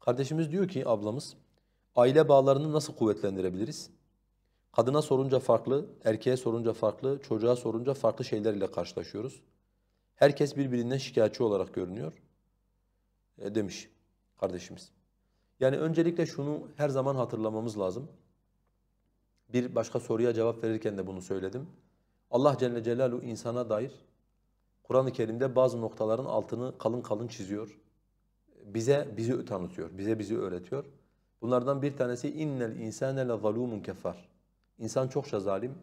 Kardeşimiz diyor ki ablamız, aile bağlarını nasıl kuvvetlendirebiliriz? Kadına sorunca farklı, erkeğe sorunca farklı, çocuğa sorunca farklı şeyler ile karşılaşıyoruz. Herkes birbirinden şikayetçi olarak görünüyor e, demiş kardeşimiz. Yani öncelikle şunu her zaman hatırlamamız lazım. Bir başka soruya cevap verirken de bunu söyledim. Allah Celle Celaluhu insana dair Kur'an-ı Kerim'de bazı noktaların altını kalın kalın çiziyor bize bizi tanıtıyor, bize bizi öğretiyor. Bunlardan bir tanesi innel insane le zalumun kefar. İnsan çokça zalim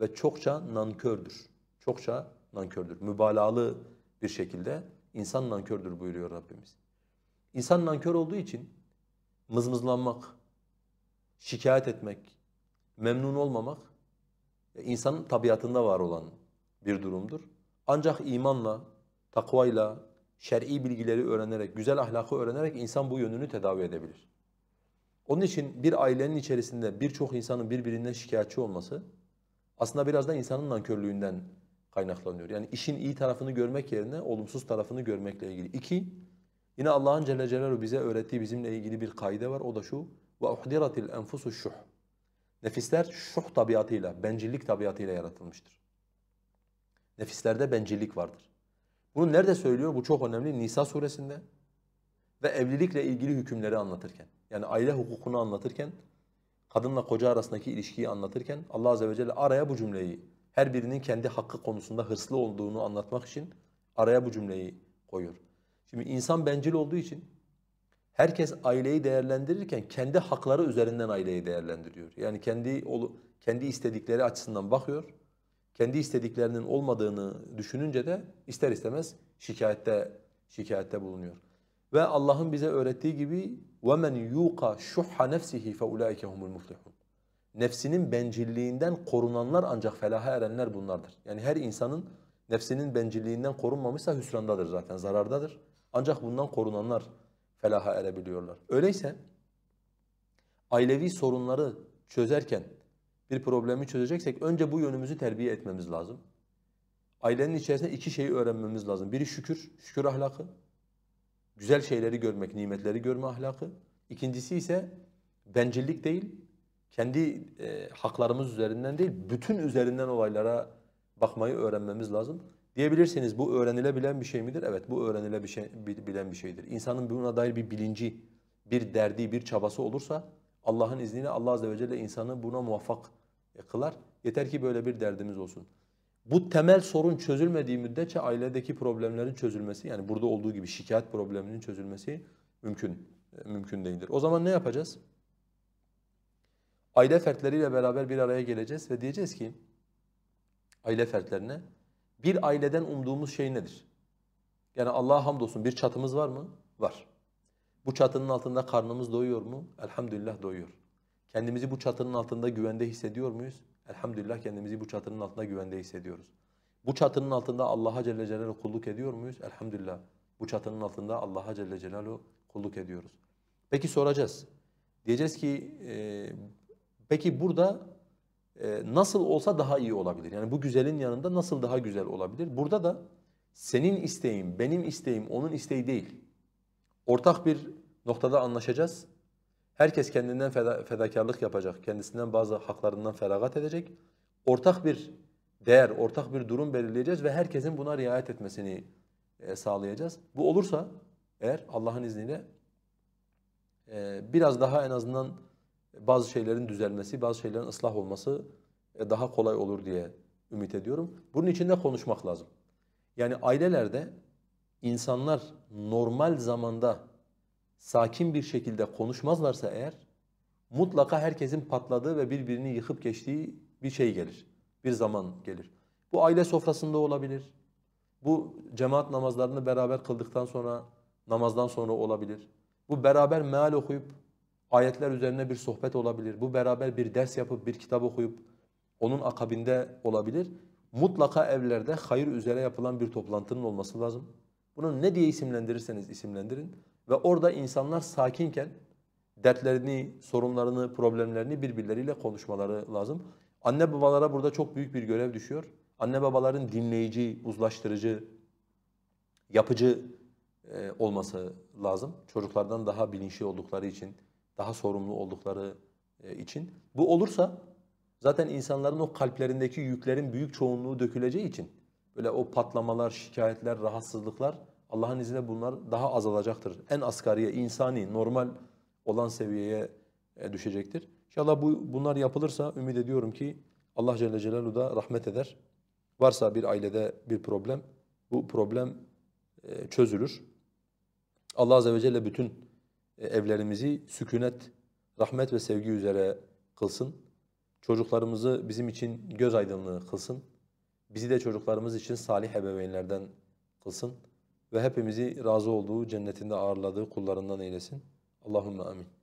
ve çokça nankördür. Çokça nankördür. Mübalağalı bir şekilde insan nankördür buyuruyor Rabbimiz. İnsan nankör olduğu için mızmızlanmak, şikayet etmek, memnun olmamak e, insanın tabiatında var olan bir durumdur. Ancak imanla, takvayla, şer'i bilgileri öğrenerek, güzel ahlakı öğrenerek insan bu yönünü tedavi edebilir. Onun için bir ailenin içerisinde birçok insanın birbirinden şikayetçi olması aslında biraz da insanın nankörlüğünden kaynaklanıyor. Yani işin iyi tarafını görmek yerine olumsuz tarafını görmekle ilgili. İki, yine Allah'ın Celle Celaluhu bize öğrettiği bizimle ilgili bir kaide var. O da şu, وَاُحْدِرَتِ الْاَنْفُسُ şuh. Nefisler şuh tabiatıyla, bencillik tabiatıyla yaratılmıştır. Nefislerde bencillik vardır. Bunu nerede söylüyor? Bu çok önemli. Nisa suresinde ve evlilikle ilgili hükümleri anlatırken. Yani aile hukukunu anlatırken, kadınla koca arasındaki ilişkiyi anlatırken Allah azze ve celle araya bu cümleyi, her birinin kendi hakkı konusunda hırslı olduğunu anlatmak için araya bu cümleyi koyuyor. Şimdi insan bencil olduğu için herkes aileyi değerlendirirken kendi hakları üzerinden aileyi değerlendiriyor. Yani kendi kendi istedikleri açısından bakıyor kendi istediklerinin olmadığını düşününce de ister istemez şikayette şikayette bulunuyor. Ve Allah'ın bize öğrettiği gibi وَمَنْ يُوقَ شُحَّ نَفْسِهِ فَاُولَٰئِكَ هُمُ الْمُفْلِحُونَ Nefsinin bencilliğinden korunanlar ancak felaha erenler bunlardır. Yani her insanın nefsinin bencilliğinden korunmamışsa hüsrandadır zaten, zarardadır. Ancak bundan korunanlar felaha erebiliyorlar. Öyleyse ailevi sorunları çözerken bir problemi çözeceksek önce bu yönümüzü terbiye etmemiz lazım. Ailenin içerisinde iki şeyi öğrenmemiz lazım. Biri şükür, şükür ahlakı. Güzel şeyleri görmek, nimetleri görme ahlakı. İkincisi ise bencillik değil, kendi e, haklarımız üzerinden değil, bütün üzerinden olaylara bakmayı öğrenmemiz lazım. Diyebilirsiniz bu öğrenilebilen bir şey midir? Evet bu öğrenilebilen bir şey, şeydir. İnsanın buna dair bir bilinci, bir derdi, bir çabası olursa Allah'ın izniyle Allah Azze ve Celle insanı buna muvaffak kılar. Yeter ki böyle bir derdimiz olsun. Bu temel sorun çözülmediği müddetçe ailedeki problemlerin çözülmesi yani burada olduğu gibi şikayet probleminin çözülmesi mümkün e, mümkün değildir. O zaman ne yapacağız? Aile fertleriyle beraber bir araya geleceğiz ve diyeceğiz ki aile fertlerine bir aileden umduğumuz şey nedir? Yani Allah'a hamdolsun bir çatımız var mı? Var. Bu çatının altında karnımız doyuyor mu? Elhamdülillah doyuyor. Kendimizi bu çatının altında güvende hissediyor muyuz? Elhamdülillah kendimizi bu çatının altında güvende hissediyoruz. Bu çatının altında Allah'a Celle Celaluhu kulluk ediyor muyuz? Elhamdülillah. Bu çatının altında Allah'a Celle Celaluhu kulluk ediyoruz. Peki soracağız. Diyeceğiz ki e, peki burada e, nasıl olsa daha iyi olabilir? Yani bu güzelin yanında nasıl daha güzel olabilir? Burada da senin isteğin, benim isteğim, onun isteği değil. Ortak bir noktada anlaşacağız. Herkes kendinden feda, fedakarlık yapacak, kendisinden bazı haklarından feragat edecek. Ortak bir değer, ortak bir durum belirleyeceğiz ve herkesin buna riayet etmesini e, sağlayacağız. Bu olursa eğer Allah'ın izniyle e, biraz daha en azından bazı şeylerin düzelmesi, bazı şeylerin ıslah olması e, daha kolay olur diye ümit ediyorum. Bunun için de konuşmak lazım. Yani ailelerde insanlar normal zamanda sakin bir şekilde konuşmazlarsa eğer mutlaka herkesin patladığı ve birbirini yıkıp geçtiği bir şey gelir. Bir zaman gelir. Bu aile sofrasında olabilir. Bu cemaat namazlarını beraber kıldıktan sonra, namazdan sonra olabilir. Bu beraber meal okuyup ayetler üzerine bir sohbet olabilir. Bu beraber bir ders yapıp bir kitap okuyup onun akabinde olabilir. Mutlaka evlerde hayır üzere yapılan bir toplantının olması lazım. Bunu ne diye isimlendirirseniz isimlendirin. Ve orada insanlar sakinken dertlerini, sorunlarını, problemlerini birbirleriyle konuşmaları lazım. Anne babalara burada çok büyük bir görev düşüyor. Anne babaların dinleyici, uzlaştırıcı, yapıcı e, olması lazım. Çocuklardan daha bilinçli oldukları için, daha sorumlu oldukları e, için. Bu olursa zaten insanların o kalplerindeki yüklerin büyük çoğunluğu döküleceği için böyle o patlamalar, şikayetler, rahatsızlıklar Allah'ın izniyle bunlar daha azalacaktır. En asgariye, insani, normal olan seviyeye e, düşecektir. İnşallah bu, bunlar yapılırsa ümit ediyorum ki Allah Celle Celaluhu da rahmet eder. Varsa bir ailede bir problem, bu problem e, çözülür. Allah Azze ve Celle bütün e, evlerimizi sükunet, rahmet ve sevgi üzere kılsın. Çocuklarımızı bizim için göz aydınlığı kılsın. Bizi de çocuklarımız için salih ebeveynlerden kılsın ve hepimizi razı olduğu cennetinde ağırladığı kullarından eylesin. Allahümme amin.